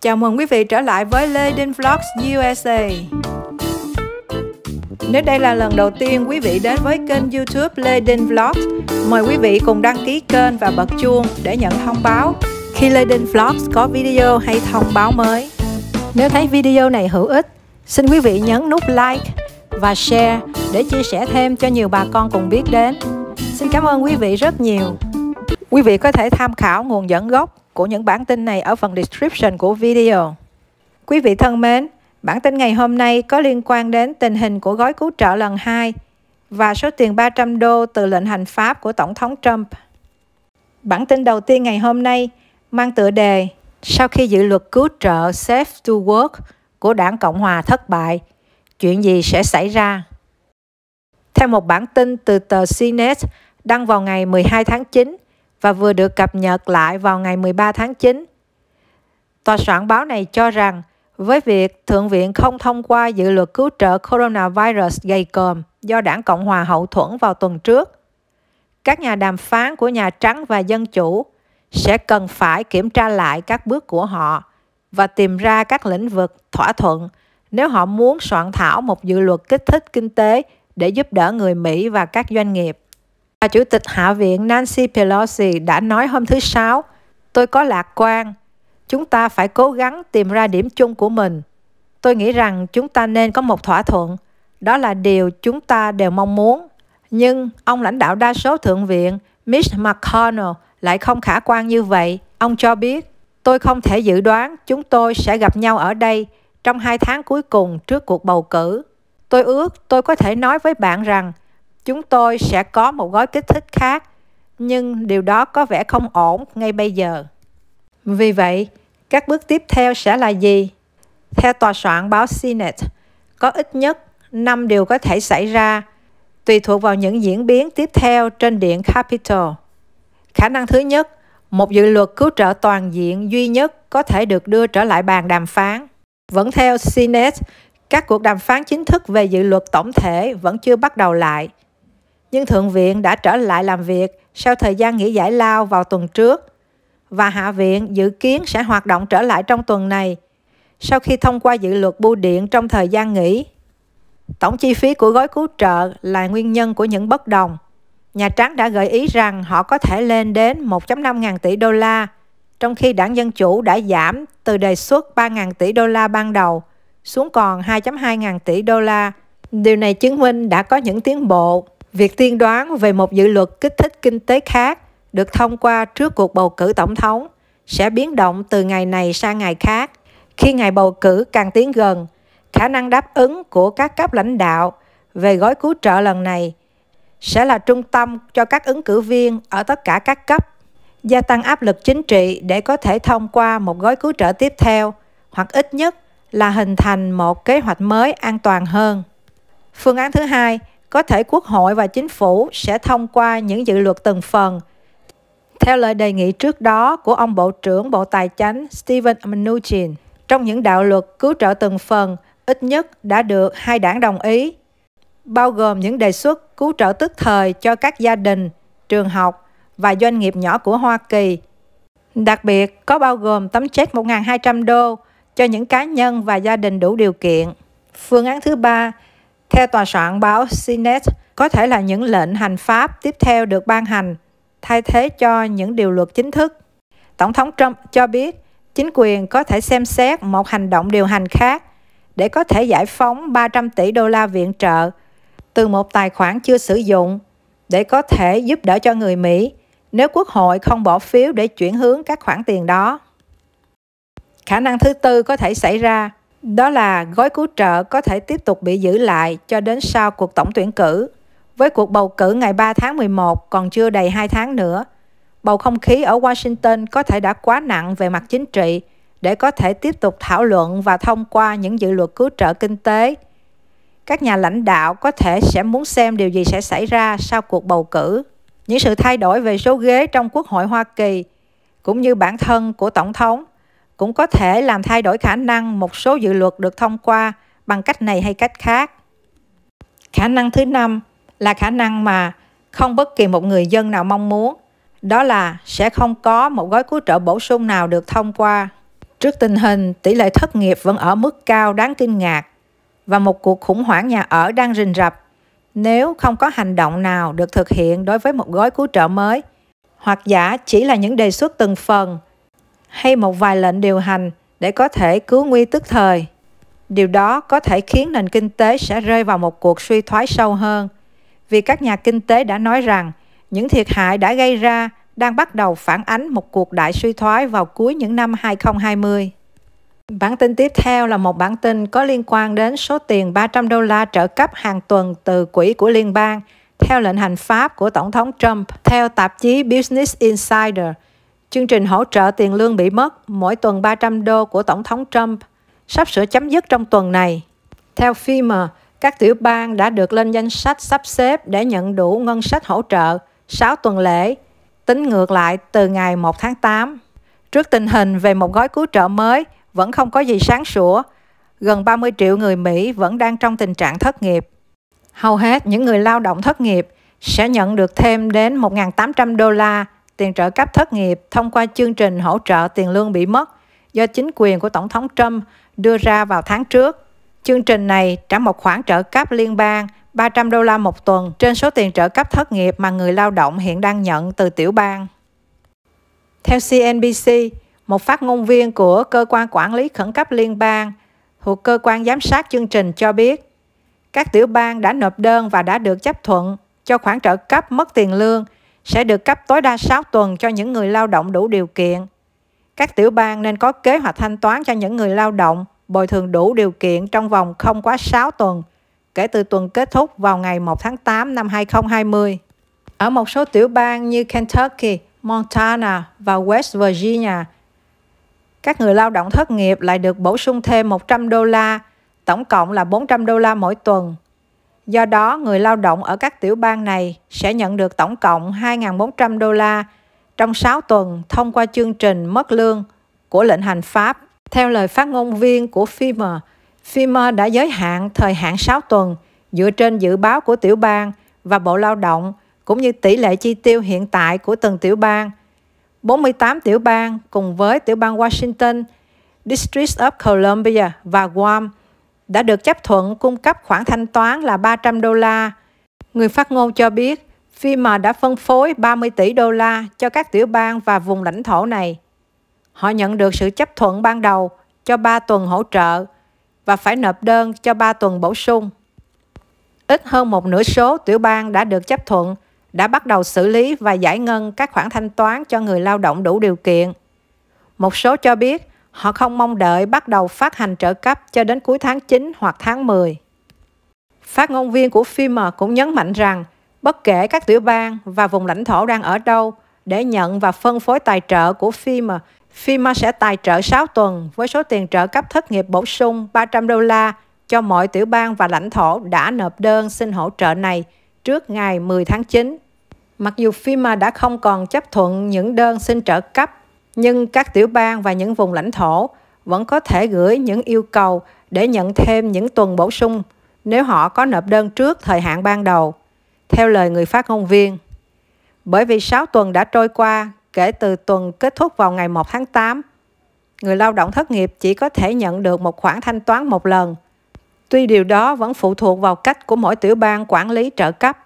Chào mừng quý vị trở lại với Lê Đinh Vlogs USA Nếu đây là lần đầu tiên quý vị đến với kênh youtube Lê Đinh Vlogs Mời quý vị cùng đăng ký kênh và bật chuông để nhận thông báo Khi Lê Đinh Vlogs có video hay thông báo mới Nếu thấy video này hữu ích Xin quý vị nhấn nút like và share để chia sẻ thêm cho nhiều bà con cùng biết đến Xin cảm ơn quý vị rất nhiều Quý vị có thể tham khảo nguồn dẫn gốc của những bản tin này ở phần description của video. Quý vị thân mến, bản tin ngày hôm nay có liên quan đến tình hình của gói cứu trợ lần 2 và số tiền 300 đô từ lệnh hành pháp của Tổng thống Trump. Bản tin đầu tiên ngày hôm nay mang tựa đề Sau khi dự luật cứu trợ Safe to Work của đảng Cộng Hòa thất bại, chuyện gì sẽ xảy ra? Theo một bản tin từ tờ CNET đăng vào ngày 12 tháng 9, và vừa được cập nhật lại vào ngày 13 tháng 9. Tòa soạn báo này cho rằng với việc Thượng viện không thông qua dự luật cứu trợ coronavirus gây còm do đảng Cộng hòa hậu thuẫn vào tuần trước, các nhà đàm phán của Nhà Trắng và Dân Chủ sẽ cần phải kiểm tra lại các bước của họ và tìm ra các lĩnh vực thỏa thuận nếu họ muốn soạn thảo một dự luật kích thích kinh tế để giúp đỡ người Mỹ và các doanh nghiệp. Bà Chủ tịch Hạ viện Nancy Pelosi đã nói hôm thứ Sáu, tôi có lạc quan, chúng ta phải cố gắng tìm ra điểm chung của mình. Tôi nghĩ rằng chúng ta nên có một thỏa thuận, đó là điều chúng ta đều mong muốn. Nhưng ông lãnh đạo đa số Thượng viện Mitch McConnell lại không khả quan như vậy. Ông cho biết, tôi không thể dự đoán chúng tôi sẽ gặp nhau ở đây trong hai tháng cuối cùng trước cuộc bầu cử. Tôi ước tôi có thể nói với bạn rằng chúng tôi sẽ có một gói kích thích khác, nhưng điều đó có vẻ không ổn ngay bây giờ. Vì vậy, các bước tiếp theo sẽ là gì? Theo tòa soạn báo Senate, có ít nhất 5 điều có thể xảy ra, tùy thuộc vào những diễn biến tiếp theo trên điện Capitol. Khả năng thứ nhất, một dự luật cứu trợ toàn diện duy nhất có thể được đưa trở lại bàn đàm phán. Vẫn theo Senate, các cuộc đàm phán chính thức về dự luật tổng thể vẫn chưa bắt đầu lại nhưng Thượng viện đã trở lại làm việc sau thời gian nghỉ giải lao vào tuần trước và Hạ viện dự kiến sẽ hoạt động trở lại trong tuần này sau khi thông qua dự luật bưu điện trong thời gian nghỉ. Tổng chi phí của gói cứu trợ là nguyên nhân của những bất đồng. Nhà Trắng đã gợi ý rằng họ có thể lên đến 1.5 ngàn tỷ đô la, trong khi đảng Dân Chủ đã giảm từ đề xuất 3 ngàn tỷ đô la ban đầu xuống còn 2.2 ngàn tỷ đô la. Điều này chứng minh đã có những tiến bộ Việc tiên đoán về một dự luật kích thích kinh tế khác được thông qua trước cuộc bầu cử tổng thống sẽ biến động từ ngày này sang ngày khác. Khi ngày bầu cử càng tiến gần, khả năng đáp ứng của các cấp lãnh đạo về gói cứu trợ lần này sẽ là trung tâm cho các ứng cử viên ở tất cả các cấp, gia tăng áp lực chính trị để có thể thông qua một gói cứu trợ tiếp theo hoặc ít nhất là hình thành một kế hoạch mới an toàn hơn. Phương án thứ hai có thể Quốc hội và Chính phủ sẽ thông qua những dự luật từng phần. Theo lời đề nghị trước đó của ông Bộ trưởng Bộ Tài chánh Steven Mnuchin, trong những đạo luật cứu trợ từng phần, ít nhất đã được hai đảng đồng ý, bao gồm những đề xuất cứu trợ tức thời cho các gia đình, trường học và doanh nghiệp nhỏ của Hoa Kỳ. Đặc biệt có bao gồm tấm check 1.200 đô cho những cá nhân và gia đình đủ điều kiện. Phương án thứ ba theo tòa soạn báo Sinet, có thể là những lệnh hành pháp tiếp theo được ban hành, thay thế cho những điều luật chính thức. Tổng thống Trump cho biết chính quyền có thể xem xét một hành động điều hành khác để có thể giải phóng 300 tỷ đô la viện trợ từ một tài khoản chưa sử dụng để có thể giúp đỡ cho người Mỹ nếu Quốc hội không bỏ phiếu để chuyển hướng các khoản tiền đó. Khả năng thứ tư có thể xảy ra đó là gói cứu trợ có thể tiếp tục bị giữ lại cho đến sau cuộc tổng tuyển cử. Với cuộc bầu cử ngày 3 tháng 11 còn chưa đầy 2 tháng nữa, bầu không khí ở Washington có thể đã quá nặng về mặt chính trị để có thể tiếp tục thảo luận và thông qua những dự luật cứu trợ kinh tế. Các nhà lãnh đạo có thể sẽ muốn xem điều gì sẽ xảy ra sau cuộc bầu cử. Những sự thay đổi về số ghế trong Quốc hội Hoa Kỳ cũng như bản thân của Tổng thống cũng có thể làm thay đổi khả năng một số dự luật được thông qua bằng cách này hay cách khác. Khả năng thứ năm là khả năng mà không bất kỳ một người dân nào mong muốn, đó là sẽ không có một gói cứu trợ bổ sung nào được thông qua. Trước tình hình tỷ lệ thất nghiệp vẫn ở mức cao đáng kinh ngạc và một cuộc khủng hoảng nhà ở đang rình rập nếu không có hành động nào được thực hiện đối với một gói cứu trợ mới hoặc giả chỉ là những đề xuất từng phần hay một vài lệnh điều hành để có thể cứu nguy tức thời. Điều đó có thể khiến nền kinh tế sẽ rơi vào một cuộc suy thoái sâu hơn, vì các nhà kinh tế đã nói rằng những thiệt hại đã gây ra đang bắt đầu phản ánh một cuộc đại suy thoái vào cuối những năm 2020. Bản tin tiếp theo là một bản tin có liên quan đến số tiền 300 đô la trợ cấp hàng tuần từ quỹ của liên bang theo lệnh hành pháp của Tổng thống Trump. Theo tạp chí Business Insider, chương trình hỗ trợ tiền lương bị mất mỗi tuần 300 đô của Tổng thống Trump sắp sửa chấm dứt trong tuần này. Theo FEMA, các tiểu bang đã được lên danh sách sắp xếp để nhận đủ ngân sách hỗ trợ 6 tuần lễ, tính ngược lại từ ngày 1 tháng 8. Trước tình hình về một gói cứu trợ mới vẫn không có gì sáng sủa, gần 30 triệu người Mỹ vẫn đang trong tình trạng thất nghiệp. Hầu hết những người lao động thất nghiệp sẽ nhận được thêm đến 1.800 đô la tiền trợ cấp thất nghiệp thông qua chương trình hỗ trợ tiền lương bị mất do chính quyền của Tổng thống Trump đưa ra vào tháng trước. Chương trình này trả một khoản trợ cấp liên bang 300 đô la một tuần trên số tiền trợ cấp thất nghiệp mà người lao động hiện đang nhận từ tiểu bang. Theo CNBC, một phát ngôn viên của Cơ quan Quản lý Khẩn cấp Liên bang thuộc Cơ quan Giám sát chương trình cho biết, các tiểu bang đã nộp đơn và đã được chấp thuận cho khoản trợ cấp mất tiền lương sẽ được cấp tối đa 6 tuần cho những người lao động đủ điều kiện. Các tiểu bang nên có kế hoạch thanh toán cho những người lao động bồi thường đủ điều kiện trong vòng không quá 6 tuần kể từ tuần kết thúc vào ngày 1 tháng 8 năm 2020. Ở một số tiểu bang như Kentucky, Montana và West Virginia, các người lao động thất nghiệp lại được bổ sung thêm 100 đô la, tổng cộng là 400 đô la mỗi tuần Do đó, người lao động ở các tiểu bang này sẽ nhận được tổng cộng 2.400 đô la trong 6 tuần thông qua chương trình mất lương của lệnh hành pháp. Theo lời phát ngôn viên của FEMA, FEMA đã giới hạn thời hạn 6 tuần dựa trên dự báo của tiểu bang và Bộ Lao động cũng như tỷ lệ chi tiêu hiện tại của từng tiểu bang. 48 tiểu bang cùng với tiểu bang Washington, District of Columbia và Guam – đã được chấp thuận cung cấp khoản thanh toán là 300 đô la. Người phát ngôn cho biết, FEMA đã phân phối 30 tỷ đô la cho các tiểu bang và vùng lãnh thổ này. Họ nhận được sự chấp thuận ban đầu cho 3 tuần hỗ trợ và phải nộp đơn cho 3 tuần bổ sung. Ít hơn một nửa số tiểu bang đã được chấp thuận đã bắt đầu xử lý và giải ngân các khoản thanh toán cho người lao động đủ điều kiện. Một số cho biết Họ không mong đợi bắt đầu phát hành trợ cấp cho đến cuối tháng 9 hoặc tháng 10. Phát ngôn viên của FEMA cũng nhấn mạnh rằng bất kể các tiểu bang và vùng lãnh thổ đang ở đâu để nhận và phân phối tài trợ của FEMA, FEMA sẽ tài trợ 6 tuần với số tiền trợ cấp thất nghiệp bổ sung 300 đô la cho mọi tiểu bang và lãnh thổ đã nộp đơn xin hỗ trợ này trước ngày 10 tháng 9. Mặc dù FEMA đã không còn chấp thuận những đơn xin trợ cấp nhưng các tiểu bang và những vùng lãnh thổ vẫn có thể gửi những yêu cầu để nhận thêm những tuần bổ sung nếu họ có nộp đơn trước thời hạn ban đầu, theo lời người phát ngôn viên. Bởi vì 6 tuần đã trôi qua kể từ tuần kết thúc vào ngày 1 tháng 8, người lao động thất nghiệp chỉ có thể nhận được một khoản thanh toán một lần. Tuy điều đó vẫn phụ thuộc vào cách của mỗi tiểu bang quản lý trợ cấp.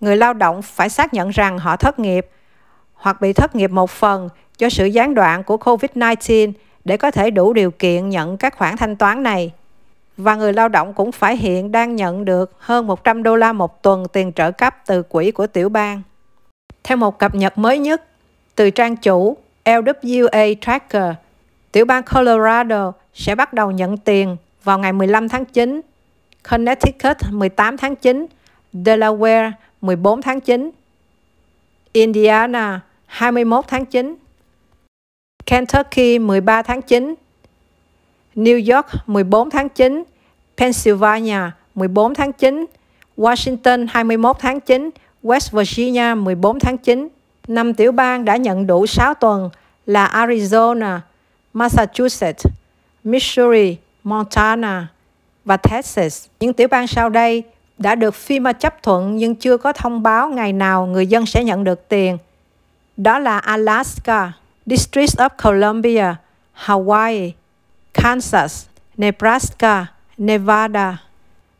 Người lao động phải xác nhận rằng họ thất nghiệp – hoặc bị thất nghiệp một phần do sự gián đoạn của COVID-19 để có thể đủ điều kiện nhận các khoản thanh toán này. Và người lao động cũng phải hiện đang nhận được hơn 100 đô la một tuần tiền trợ cấp từ quỹ của tiểu bang. Theo một cập nhật mới nhất từ trang chủ LWA Tracker, tiểu bang Colorado sẽ bắt đầu nhận tiền vào ngày 15 tháng 9, Connecticut 18 tháng 9, Delaware 14 tháng 9, Indiana 21 tháng 9, Kentucky 13 tháng 9, New York 14 tháng 9, Pennsylvania 14 tháng 9, Washington 21 tháng 9, West Virginia 14 tháng 9. Năm tiểu bang đã nhận đủ 6 tuần là Arizona, Massachusetts, Missouri, Montana và Texas. Những tiểu bang sau đây đã được FEMA chấp thuận nhưng chưa có thông báo ngày nào người dân sẽ nhận được tiền đó là Alaska, District of Columbia, Hawaii, Kansas, Nebraska, Nevada,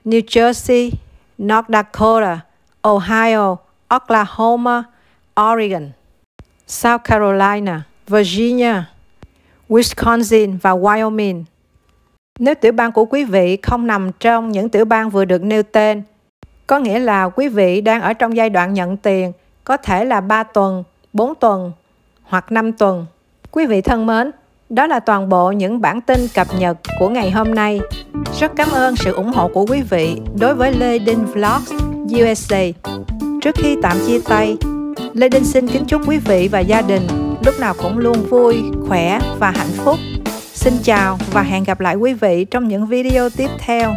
New Jersey, North Dakota, Ohio, Oklahoma, Oregon, South Carolina, Virginia, Wisconsin và Wyoming. Nếu tiểu bang của quý vị không nằm trong những tiểu bang vừa được nêu tên, có nghĩa là quý vị đang ở trong giai đoạn nhận tiền, có thể là 3 tuần, 4 tuần hoặc 5 tuần. Quý vị thân mến, đó là toàn bộ những bản tin cập nhật của ngày hôm nay. Rất cảm ơn sự ủng hộ của quý vị đối với Lê Đinh Vlogs USA. Trước khi tạm chia tay, Lê Đinh xin kính chúc quý vị và gia đình lúc nào cũng luôn vui, khỏe và hạnh phúc. Xin chào và hẹn gặp lại quý vị trong những video tiếp theo.